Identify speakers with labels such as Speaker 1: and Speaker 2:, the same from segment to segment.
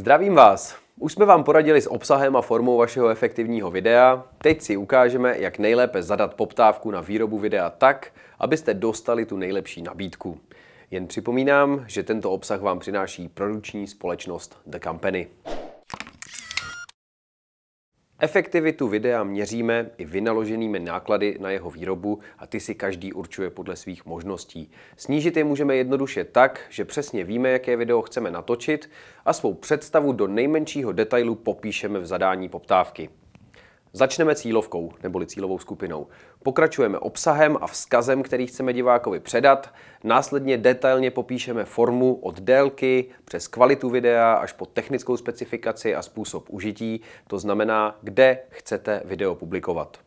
Speaker 1: Zdravím vás! Už jsme vám poradili s obsahem a formou vašeho efektivního videa. Teď si ukážeme, jak nejlépe zadat poptávku na výrobu videa tak, abyste dostali tu nejlepší nabídku. Jen připomínám, že tento obsah vám přináší produční společnost The Company. Efektivitu videa měříme i vynaloženými náklady na jeho výrobu a ty si každý určuje podle svých možností. Snížit je můžeme jednoduše tak, že přesně víme, jaké video chceme natočit a svou představu do nejmenšího detailu popíšeme v zadání poptávky. Začneme cílovkou, neboli cílovou skupinou. Pokračujeme obsahem a vzkazem, který chceme divákovi předat. Následně detailně popíšeme formu od délky přes kvalitu videa až po technickou specifikaci a způsob užití, to znamená, kde chcete video publikovat.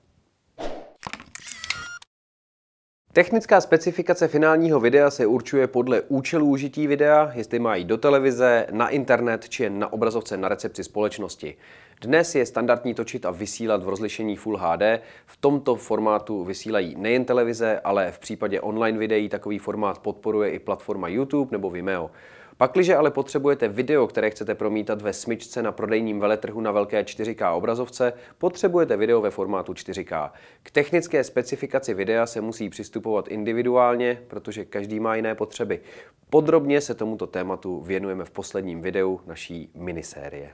Speaker 1: Technická specifikace finálního videa se určuje podle účelu užití videa, jestli má jít do televize, na internet či jen na obrazovce na recepci společnosti. Dnes je standardní točit a vysílat v rozlišení Full HD. V tomto formátu vysílají nejen televize, ale v případě online videí takový formát podporuje i platforma YouTube nebo Vimeo. Pakliže ale potřebujete video, které chcete promítat ve smyčce na prodejním veletrhu na velké 4K obrazovce, potřebujete video ve formátu 4K. K technické specifikaci videa se musí přistupovat individuálně, protože každý má jiné potřeby. Podrobně se tomuto tématu věnujeme v posledním videu naší minisérie.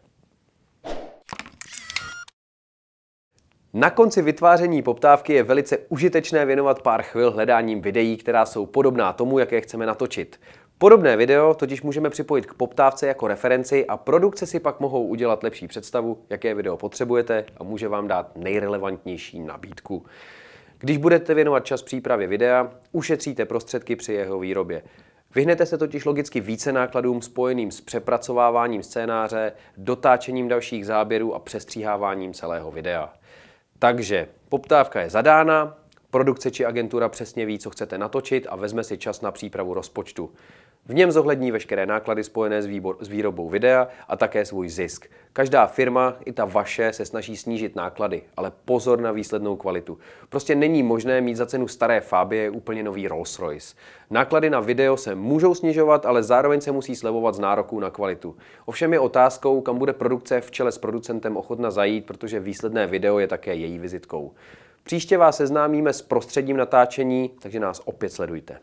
Speaker 1: Na konci vytváření poptávky je velice užitečné věnovat pár chvil hledáním videí, která jsou podobná tomu, jaké chceme natočit. Podobné video totiž můžeme připojit k poptávce jako referenci a produkce si pak mohou udělat lepší představu, jaké video potřebujete a může vám dát nejrelevantnější nabídku. Když budete věnovat čas přípravě videa, ušetříte prostředky při jeho výrobě. Vyhnete se totiž logicky více nákladům spojeným s přepracováváním scénáře, dotáčením dalších záběrů a přestříháváním celého videa. Takže poptávka je zadána, Produkce či agentura přesně ví, co chcete natočit a vezme si čas na přípravu rozpočtu. V něm zohlední veškeré náklady spojené s, výbor, s výrobou videa a také svůj zisk. Každá firma, i ta vaše, se snaží snížit náklady, ale pozor na výslednou kvalitu. Prostě není možné mít za cenu staré Fabie úplně nový Rolls Royce. Náklady na video se můžou snižovat, ale zároveň se musí slevovat z nároků na kvalitu. Ovšem je otázkou, kam bude produkce v čele s producentem ochotna zajít, protože výsledné video je také její vizitkou. Příště vás seznámíme s prostředím natáčení, takže nás opět sledujte.